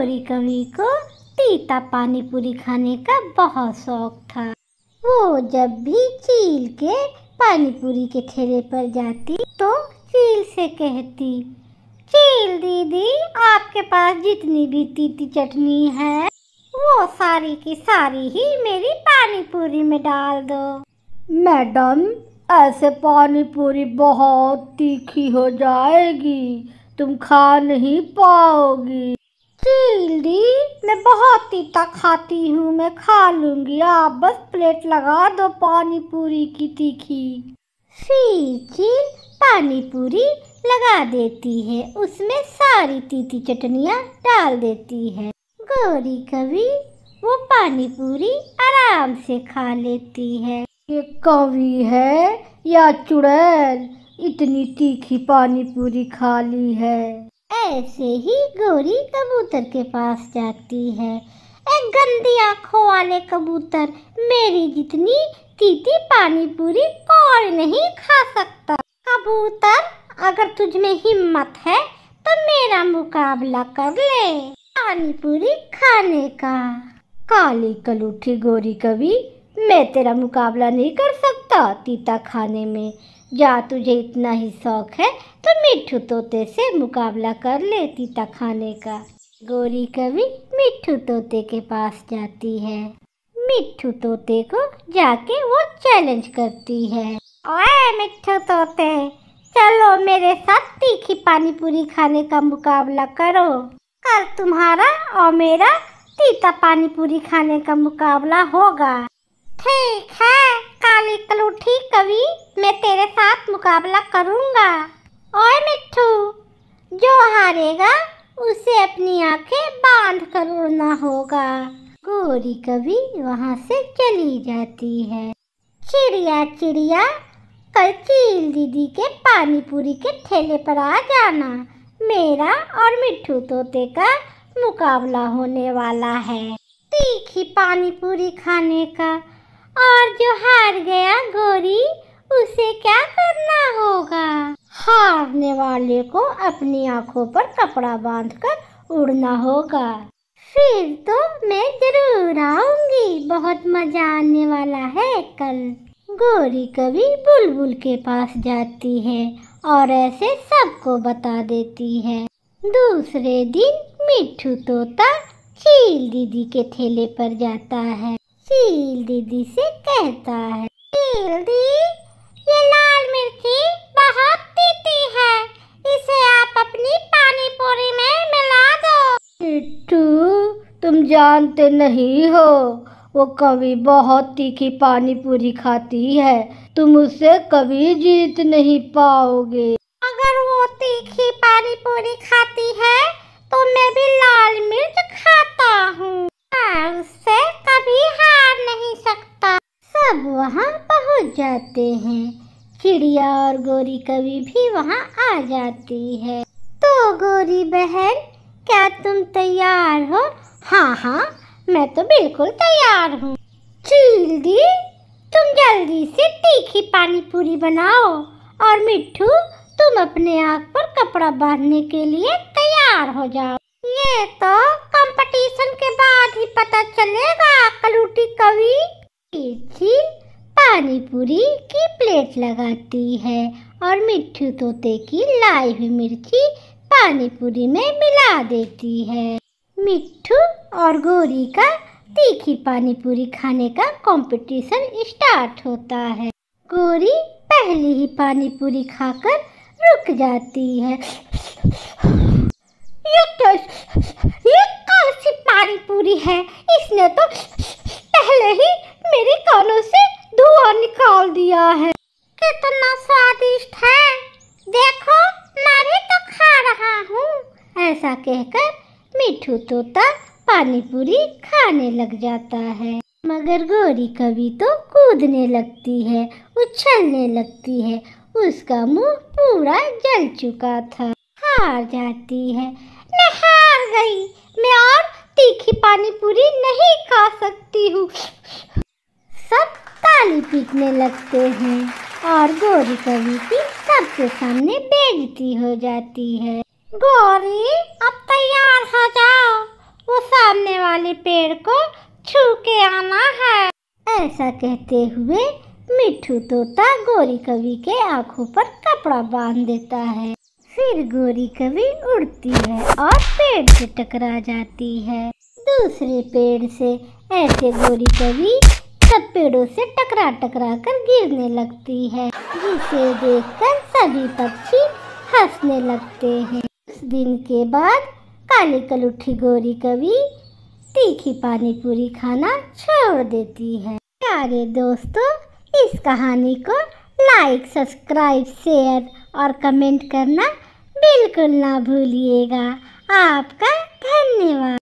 गौरी कवि को तीता पानी पूरी खाने का बहुत शौक था वो जब भी चील के पानी पूरी के ठेले पर जाती तो चील से कहती चील दीदी आपके पास जितनी भी तीती चटनी है वो सारी की सारी ही मेरी पानी पूरी में डाल दो मैडम ऐसे पानी पूरी बहुत तीखी हो जाएगी तुम खा नहीं पाओगी दीदी मैं बहुत तीता खाती हूँ मैं खा लूंगी आप बस प्लेट लगा दो पानी पूरी की तीखी फीकी पानी पूरी लगा देती है उसमें सारी तीती चटनियाँ डाल देती है गोरी कवि वो पानी पूरी आराम से खा लेती है ये कवि है या चुड़ैल इतनी तीखी पानी पूरी खा ली है ऐसे ही गोरी कबूतर के पास जाती है ए गंदी आंखों वाले कबूतर मेरी जितनी तीती पानी पूरी कोई नहीं खा सकता कबूतर अगर तुझ में हिम्मत है तो मेरा मुकाबला कर ले पानी पूरी खाने का काली कलूठी गोरी कवि मैं तेरा मुकाबला नहीं कर सकता तीता खाने में जा तुझे इतना ही शौक है तो मिठू तोते से मुकाबला कर लेती खाने का गोरी कवि मिठू तोते के पास जाती है मिठू तोते को जाके वो चैलेंज करती है ओए मिठू तोते चलो मेरे साथ तीखी पानी पूरी खाने का मुकाबला करो कल तुम्हारा और मेरा तीता पानी पूरी खाने का मुकाबला होगा ठीक है काली कलूठी कवि मैं तेरे साथ मुकाबला करूँगा और मिट्ठू जो हारेगा उसे अपनी आंखें बांध कर उड़ना होगा गोरी कवि वहाँ से चली जाती है चिड़िया चिड़िया कल चील दीदी के पानी पूरी के ठेले पर आ जाना मेरा और मिट्ठू तोते का मुकाबला होने वाला है तीखी पानी पूरी खाने का और जो हार गया गोरी उसे क्या करना होगा हारने वाले को अपनी आंखों पर कपड़ा बांधकर उड़ना होगा फिर तो मैं जरूर आऊंगी बहुत मजा आने वाला है कल गोरी कभी बुलबुल के पास जाती है और ऐसे सबको बता देती है दूसरे दिन मिठू तोता चील दीदी के थैले पर जाता है चील दीदी से कहता है चील दी ये लाल मिर्ची बहुत तीती है इसे आप अपनी पानी पूरी में मिला दो चिट्टू तुम जानते नहीं हो वो कभी बहुत तीखी पानी पूरी खाती है तुम उसे कभी जीत नहीं पाओगे अगर वो तीखी पानी पूरी खाती है तो मैं जाते हैं चिड़िया और गोरी कभी भी वहाँ आ जाती है तो गोरी बहन क्या तुम तैयार हो हाँ हाँ मैं तो बिल्कुल तैयार हूँ चील दी तुम जल्दी से तीखी पानी पूरी बनाओ और मिट्टू तुम अपने आँख पर कपड़ा बांधने के लिए तैयार हो जाओ ये तो कंपटीशन के बाद ही पता चलेगा कलूटी कवि पानी पूरी की प्लेट लगाती है और मिट्ठू तोते की लाई हुई मिर्ची पानी पूरी में मिला देती है मिट्ठू और गोरी का तीखी पानी पूरी खाने का कंपटीशन स्टार्ट होता है गोरी पहली ही पानी पूरी खाकर रुक जाती है ये तो ये कौन सी पानी पूरी है इसने तो पहले ही दिया है कितना स्वादिष्ट है देखो मैं भी तो खा रहा हूँ ऐसा कहकर मिठू तोता पानी पूरी खाने लग जाता है मगर गौरी कभी तो कूदने लगती है उछलने लगती है उसका मुंह पूरा जल चुका था हार जाती है मैं हार गई मैं और तीखी पानी पूरी नहीं खा सकती हूँ सब ताली पीटने लगते हैं और कवि कविती सबके सामने बेजती हो जाती है गौरी अब तैयार हो जाओ वो सामने वाले पेड़ को छू के आना है ऐसा कहते हुए मिठू तोता गोरी कवि के आंखों पर कपड़ा बांध देता है फिर गोरी कवि उड़ती है और पेड़ से टकरा जाती है दूसरे पेड़ से ऐसे गोरी कवि छत पेड़ों से टकरा टकरा कर गिरने लगती है जिसे देखकर सभी पक्षी हंसने लगते हैं उस दिन के बाद काली कलुठी गोरी कवि तीखी पानी पूरी खाना छोड़ देती है प्यारे दोस्तों इस कहानी को लाइक सब्सक्राइब शेयर और कमेंट करना बिल्कुल ना भूलिएगा आपका धन्यवाद